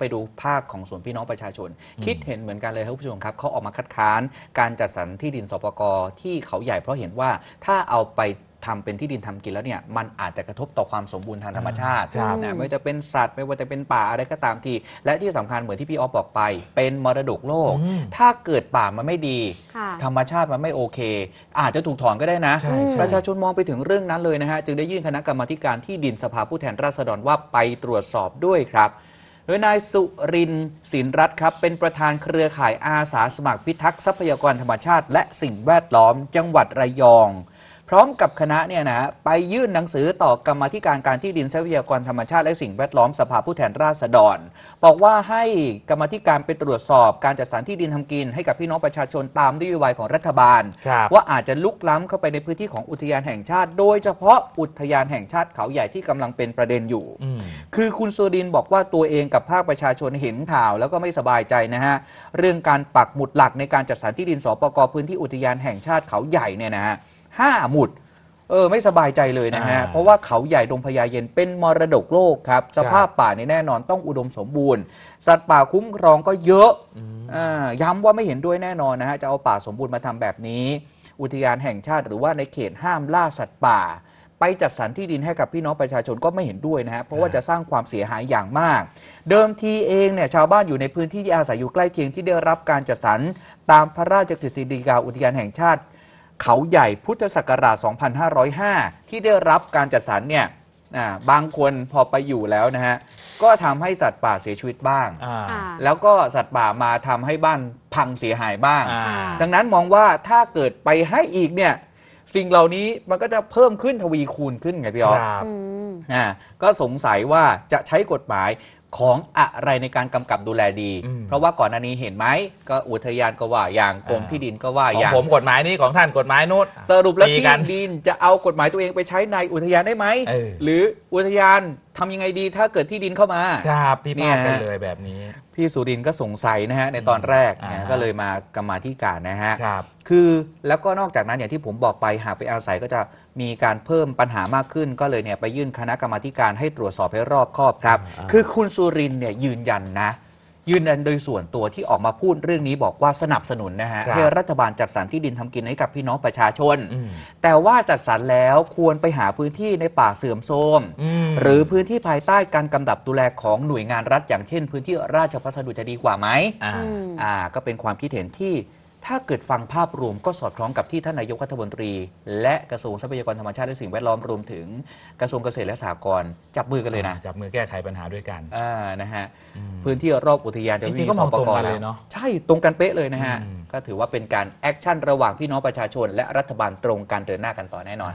ไปดูภาค ของส่วนพี่น้องประชาชน คิดเห็นเหมือนกันเลยครับผู้ชมครับเขาออกมาคัดค้านการจัดสรรที่ดินสปกที่เขาใหญ่เพราะเห็นว่า ถ้าเอาไปทำเป็นที่ดินทำกินแล้วเนี่ย มันอาจจะกระทบต่อความสมบูรณ์ทางธรรมชาตินะไม่ว่าจะเป็นสัตว์ไม่ว่าจะเป็นป่าอะไรก็ตามทีและที่สำคัญเหมือนที่พี่ออบอกไป เป็นมรดกโลก ถ้าเกิดป่ามันไม่ดี ธรรมชาติมันไม่โอเค อาจจะถูกถอนก็ได้นะ ประชาชนมองไปถึงเรื่องนั้นเลยนะฮะจึงได้ยื่นคณะกรรมาการที่ดินสภาผู้แทนราษฎรว่าไปตรวจสอบด้วยครับโดยนายสุรินศินรัตน์ครับเป็นประธานเครือข่ายอาสาสมัครพิทักษ์ทรัพยากรธรรมชาติ และสิ่งแวดล้อมจังหวัดระยองร้อมกับคณะเนี่ยนะไปยื่นหนังสือต่อกรรมธิการการที่ดินทรัพยากรธรรมชาติและสิ่งแวดล้อมสภาผู้แทนราษฎรบอกว่าให้กรรมธิการไปตรวจสอบ การจัดสรรที่ดินทำกิน ให้กับพี่น้องประชาชนตามนโยบายของรัฐบาล ว่าอาจจะลุกล้ำเข้าไปในพื้นที่ของอุทยานแห่งชาติ โดยเฉพาะอุทยานแห่งชาติเขาใหญ่ที่กำลังเป็นประเด็นอยู่คือคุณสุรินบอกว่าตัวเองกับภาคประชาชนเห็นข่าวแล้วก็ไม่สบายใจนะฮะเรื่องการปักหมุดหลักในการจัดสรรที่ดินสปกพื้นที่อุทยานแห่งชาติเขาใหญ่เนี่ยนะฮะหาหมุด เออไม่สบายใจเลยนะฮะ เพราะว่าเขาใหญ่ดงพญาเย็นเป็นมรดกโลกครับ สภาพป่าในแน่นอนต้องอุดมสมบูรณ์ สัตว์ป่าคุ้มครองก็เยอะ อ่า ย้ำว่าไม่เห็นด้วยแน่นอนนะฮะจะเอาป่าสมบูรณ์มาทำแบบนี้ อุทยานแห่งชาติ หรือว่าในเขตห้ามล่าสัตว์ป่า ไปจัดสรรที่ดินให้กับพี่น้องประชาชนก็ไม่เห็นด้วยนะฮะเพราะว่าจะสร้างความเสียหายอย่างมาก เดิมทีเองเนี่ยชาวบ้านอยู่ในพื้นที่ที่อาศัยอยู่ใกล้เคียงที่ได้รับการจัดสรรตามพระราชกฤษฎีกาอุทยานแห่งชาติเขาใหญ่พุทธศักราช 2505 ที่ได้รับการจัดสรรเนี่ยบางคนพอไปอยู่แล้วนะฮะ ก็ทำให้สัตว์ป่าเสียชีวิตบ้าง แล้วก็สัตว์ป่ามาทำให้บ้านพังเสียหายบ้าง ดังนั้นมองว่าถ้าเกิดไปให้อีกเนี่ย สิ่งเหล่านี้มันก็จะเพิ่มขึ้นทวีคูณขึ้นไงพี่อ๋อครับก็สงสัยว่าจะใช้กฎหมายของอะไรในการกำกับดูแลดี เพราะว่าก่อนหน้านี้เห็นไหมก็อุทยานก็ว่าอย่างกรมที่ดินก็ว่าอย่างผมกฎหมายนี้ของท่านกฎหมายนู้นสรุปแล้วที่ดินจะเอากฎหมายตัวเองไปใช้ในอุทยานได้ไหม หรืออุทยานทำยังไงดีถ้าเกิดที่ดินเข้ามาครับพี่พาดกเลยแบบนี้ พี่สุรินก็สงสัยนะฮะในตอนแรกก็เลยมากรรมาธิการนะฮะครับคือแล้วก็นอกจากนั้นอย่างที่ผมบอกไปหากไปอาศัยก็จะมีการเพิ่มปัญหามากขึ้นก็เลยเนี่ยไปยื่นคณะกรรมาธิการให้ตรวจสอบ ให้รอบคอบครับ คือคุณสุรินเนี่ยยืนยันนะยืนยันโดยส่วนตัวที่ออกมาพูดเรื่องนี้บอกว่าสนับสนุนนะฮะให้รัฐบาลจัดสรรที่ดินทำกินให้กับพี่น้องประชาชน แต่ว่าจัดสรรแล้วควรไปหาพื้นที่ในป่าเสื่อมโทรม หรือพื้นที่ภายใต้การกำกับดูแลของหน่วยงานรัฐอย่างเช่นพื้นที่ราชพัสดุจะดีกว่าไหมอ่าก็เป็นความคิดเห็นที่ถ้าเกิดฟังภาพรวมก็สอดคล้องกับที่ท่านนายกรัฐมนตรี และกระทรวงทรัพยากรธรรมชาติและสิ่งแวดล้อม รวมถึงกระทรวงเกษตรและสหกรณ์จับมือกันเลยนะ จับมือแก้ไขปัญหาด้วยกัน อ่านะฮะ พื้นที่รอบอุทยานจะมีสองปกรณเลยเนาะใช่ตรงกันเป๊ะเลยนะฮะ ก็ถือว่าเป็นการแอคชั่นระหว่างพี่น้องประชาชนและรัฐบาลตรงกันเดินหน้ากันต่อแน่นอน